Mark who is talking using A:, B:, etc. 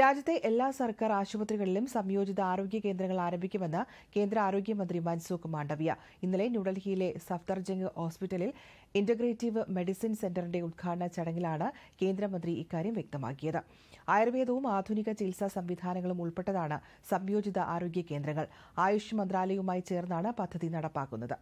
A: രാജ്യത്തെ എല്ലാ സർക്കാർ ആശുപത്രികളിലും സംയോജിത ആരോഗ്യ കേന്ദ്രങ്ങൾ ആരംഭിക്കുമെന്ന് കേന്ദ്ര ആരോഗ്യമന്ത്രി മൻസൂഖ് മാണ്ഡവ്യ ഇന്നലെ ന്യൂഡൽഹിയിലെ സഫ്ദർജംഗ് ഹോസ്പിറ്റലിൽ ഇന്റഗ്രേറ്റീവ് മെഡിസിൻ സെന്ററിന്റെ ഉദ്ഘാടന ചടങ്ങിലാണ് കേന്ദ്രമന്ത്രി ഇക്കാര്യം വ്യക്തമാക്കിയത് ആയുർവേദവും ആധുനിക ചികിത്സാ സംവിധാനങ്ങളും ഉൾപ്പെട്ടതാണ് സംയോജിത ആരോഗ്യ കേന്ദ്രങ്ങൾ ആയുഷ് മന്ത്രാലയവുമായി ചേർന്നാണ് പദ്ധതി നടപ്പാക്കുന്നത്